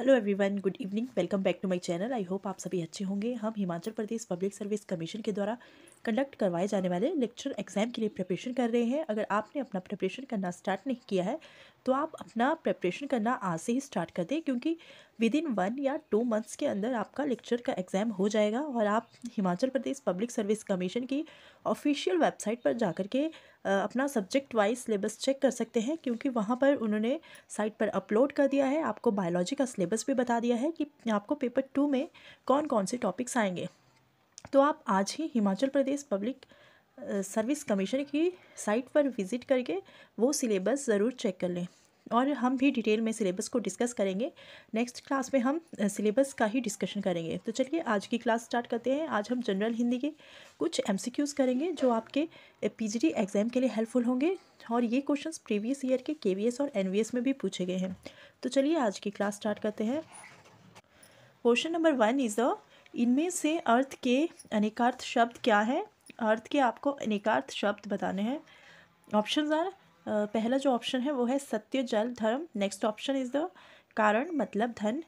hello everyone good evening welcome back to my channel I hope आप सभी अच्छे होंगे हम Himachal Pradesh public service commission के द्वारा कंडक्ट करवाए जाने वाले लेक्चर एग्जाम के लिए प्रिपरेशन कर रहे हैं अगर आपने अपना प्रिपरेशन करना स्टार्ट नहीं किया है तो आप अपना प्रेपरेशन करना आज से ही स्टार्ट कर दें क्योंकि विद इन वन या टू मंथ्स के अंदर आपका लेक्चर का एग्ज़ाम हो जाएगा और आप Himachal Pradesh public service commission की ऑफिशियल वेबसाइट पर जाकर के अपना सब्जेक्ट वाइज सिलेबस चेक कर सकते हैं क्योंकि वहाँ पर उन्होंने साइट पर अपलोड कर दिया है आपको बायोलॉजी का सिलेबस भी बता दिया है कि आपको पेपर टू में कौन कौन से टॉपिक्स आएंगे तो आप आज ही Himachal Pradesh public service commission की साइट पर विज़िट करके वो सिलेबस ज़रूर चेक कर लें और हम भी डिटेल में सिलेबस को डिस्कस करेंगे नेक्स्ट क्लास में हम सिलेबस का ही डिस्कशन करेंगे तो चलिए आज की क्लास स्टार्ट करते हैं आज हम जनरल हिंदी के कुछ एमसीक्यूज़ करेंगे जो आपके पीजीडी एग्ज़ाम के लिए हेल्पफुल होंगे और ये क्वेश्चंस प्रीवियस ईयर के केवीएस और एनवीएस में भी पूछे गए हैं तो चलिए आज की क्लास स्टार्ट करते हैं question number one is the इनमें से अर्थ के अनेकार्थ शब्द क्या है अर्थ के आपको अनेकार्थ शब्द बताने हैं ऑप्शन आर पहला जो ऑप्शन है वो है सत्य जल धर्म नेक्स्ट ऑप्शन इज़ द कारण मतलब धन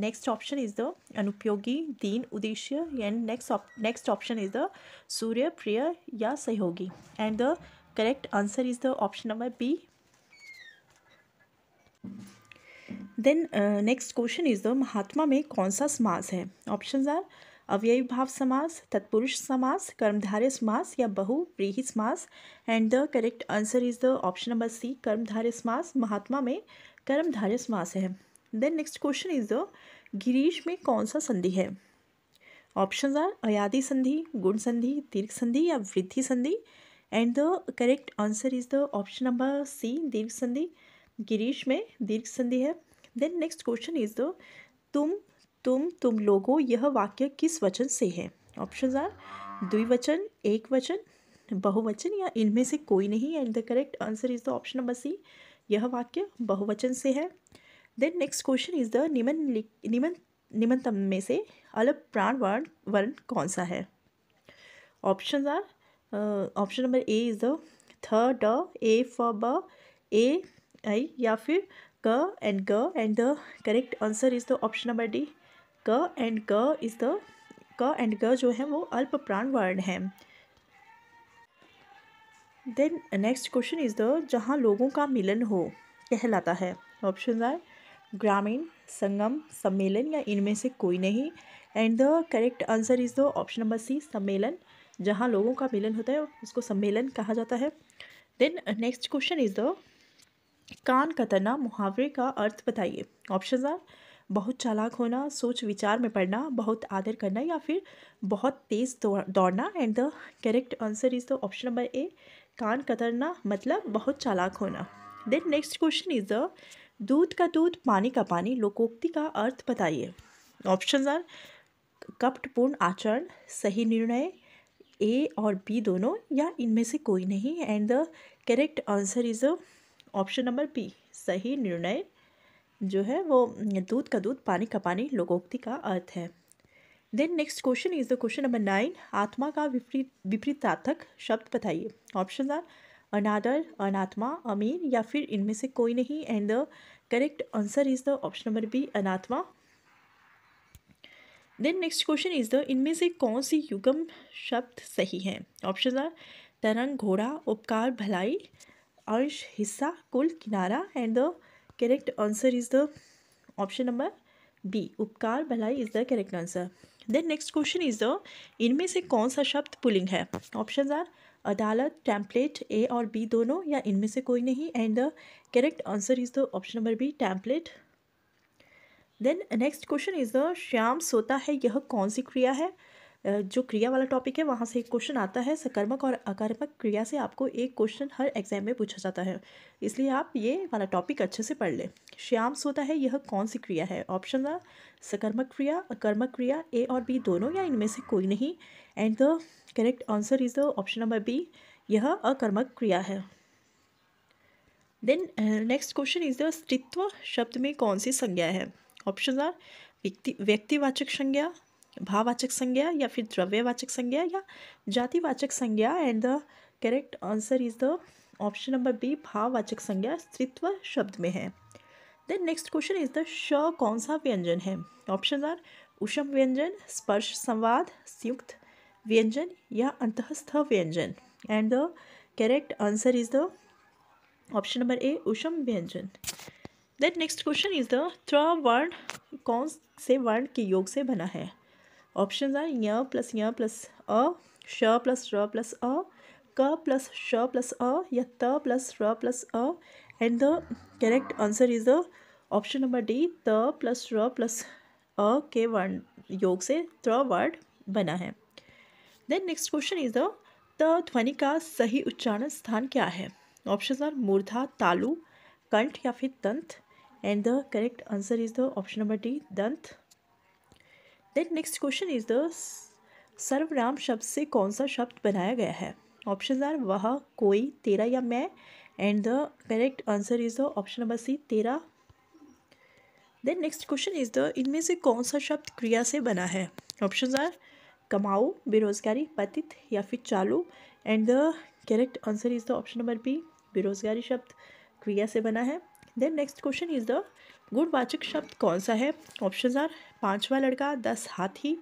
नेक्स्ट ऑप्शन इज़ द अनुपयोगी दीन उद्देश्य and next next option is the सूर्य प्रिय या सहयोगी and the correct answer is the option number B then next question is the महात्मा में कौन सा समास है ऑप्शन आर अव्ययी भाव समास तत्पुरुष समास कर्मधारय समास या बहुव्रीहि समास and the correct answer is the option number C कर्मधारय समास महात्मा में कर्मधारय समास है then next question is the गिरीश में कौन सा संधि है ऑप्शन आर अयादि संधि गुण संधि दीर्घ संधि या वृद्धि संधि and the correct answer is the option number C दीर्घ संधि गिरीश में दीर्घ संधि है then next question is the तुम तुम तुम लोगों यह वाक्य किस वचन से है ऑप्शन आर द्विवचन एक वचन बहुवचन या इनमें से कोई नहीं and the correct answer is the option number C यह वाक्य बहुवचन से है then next question is the निमन निमन निमनतम में से अलग प्राण वर्ण वर्ण कौन सा है option are option number A is the थ ड ए फ ब ए आई या फिर ग एंड ग and the correct answer is the option number D क एंड क इज़ द क एंड ग जो है वो अल्प प्राण वर्ण है then next question is the जहाँ लोगों का मिलन हो कहलाता है ऑप्शन आर ग्रामीण संगम सम्मेलन या इनमें से कोई नहीं and the correct answer is the option number C सम्मेलन जहाँ लोगों का मिलन होता है उसको सम्मेलन कहा जाता है then next question is the कान कतरना मुहावरे का अर्थ बताइए ऑप्शन आर बहुत चालाक होना सोच विचार में पढ़ना बहुत आदर करना या फिर बहुत तेज़ दौड़ना and the correct answer is the option number A कान कतरना मतलब बहुत चालाक होना then next question is the दूध का दूध पानी का पानी लोकोक्ति का अर्थ बताइए ऑप्शन आर कपटपूर्ण आचरण सही निर्णय ए और बी दोनों या इनमें से कोई नहीं and the correct answer is option number B सही निर्णय जो है वो दूध का दूध पानी का पानी लोकोक्ति का अर्थ है then next question is the question number nine आत्मा का विपरीत विपरीतार्थक शब्द बताइए ऑप्शन आर अनादर अनात्मा अमीर या फिर इनमें से कोई नहीं and the correct answer is the option number B अनात्मा then next question is the इनमें से कौन सी युगम शब्द सही है ऑप्शन आर तरंग घोड़ा उपकार भलाई अंश हिस्सा कुल किनारा and the correct answer is the option number B उपकार भलाई is the correct answer then next question is the इनमें से कौन सा शब्द पुलिंग है ऑप्शन आर अदालत टैम्पलेट ए और बी दोनों या इनमें से कोई नहीं and the correct answer is the option number B template then next question is the Shyam सोता है यह कौन सी क्रिया है जो क्रिया वाला टॉपिक है वहाँ से एक क्वेश्चन आता है सकर्मक और अकर्मक क्रिया से आपको एक क्वेश्चन हर एग्जाम में पूछा जाता है इसलिए आप ये वाला टॉपिक अच्छे से पढ़ लें श्याम सोता है यह कौन सी क्रिया है ऑप्शन आ सकर्मक क्रिया अकर्मक क्रिया ए और बी दोनों या इनमें से कोई नहीं and the correct answer is the option number B यह अकर्मक क्रिया है then next question is the स्त्रित्व शब्द में कौन सी संज्ञा है ऑप्शन आर व्यक्ति व्यक्तिवाचक संज्ञा भाववाचक संज्ञा या फिर द्रव्यवाचक संज्ञा या जातिवाचक संज्ञा and the correct answer is the option number B भाववाचक संज्ञा स्त्रित्व शब्द में है then next question is the श कौन सा व्यंजन है ऑप्शन आर उषम व्यंजन स्पर्श संवाद संयुक्त व्यंजन या अंतस्थ व्यंजन and the correct answer is the option number A उषम व्यंजन then next question is the त्र वर्ण कौन से वर्ण के योग से बना है ऑप्शन आर य प्लस य प्लस अ श प्लस र प्लस अ क प्लस श प्लस अ या त प्लस र प्लस अ and the correct answer is the option number D त प्लस र प्लस अ के वर्ण योग से त्र वर्ड बना है then next question is the त ध्वनि का सही उच्चारण स्थान क्या है ऑप्शन आर मूर्धा तालु कंठ या फिर दंत and the correct answer is the option number D दंत then next question is the सर्वनाम शब्द से कौन सा शब्द बनाया गया है ऑप्शन आर वह कोई तेरा या मैं and the correct answer is the option number C तेरा then next question is the इनमें से कौन सा शब्द क्रिया से बना है ऑप्शन आर कमाओ बेरोजगारी पतित या फिर चालू and the correct answer is the option number B बेरोजगारी शब्द क्रिया से बना है then next question is the गुणवाचक शब्द कौन सा है ऑप्शन आर पांचवा लड़का दस हाथी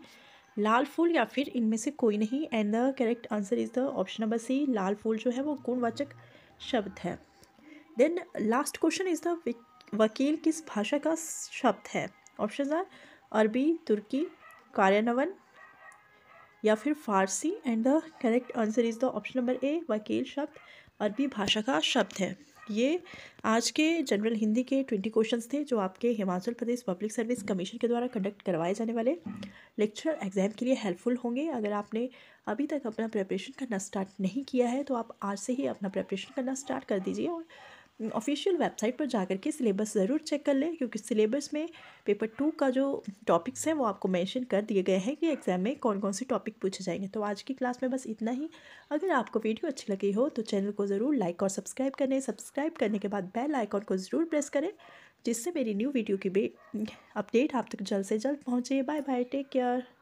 लाल फूल या फिर इनमें से कोई नहीं and the correct answer is the option number C लाल फूल जो है वो गुणवाचक शब्द है then last question is the वकील किस भाषा का शब्द है ऑप्शन आर अरबी तुर्की कार्यान्वयन या फिर फारसी and the correct answer is the option number A वकील शब्द अरबी भाषा का शब्द है ये आज के जनरल हिंदी के ट्वेंटी क्वेश्चंस थे जो आपके Himachal Pradesh public service commission के द्वारा कंडक्ट करवाए जाने वाले लेक्चर एग्ज़ाम के लिए हेल्पफुल होंगे अगर आपने अभी तक अपना प्रेपरेशन करना स्टार्ट नहीं किया है तो आप आज से ही अपना प्रेपरेशन करना स्टार्ट कर दीजिए और ऑफिशियल वेबसाइट पर जाकर के सिलेबस ज़रूर चेक कर लें क्योंकि सिलेबस में पेपर टू का जो टॉपिक्स हैं वो आपको मेंशन कर दिए गए हैं कि एग्ज़ाम में कौन कौन से टॉपिक पूछे जाएंगे तो आज की क्लास में बस इतना ही अगर आपको वीडियो अच्छी लगी हो तो चैनल को ज़रूर लाइक और सब्सक्राइब करें सब्सक्राइब करने के बाद बेल आइकॉन को ज़रूर प्रेस करें जिससे मेरी न्यू वीडियो की अपडेट आप तक जल्द से जल्द पहुँचे बाय बाय टेक केयर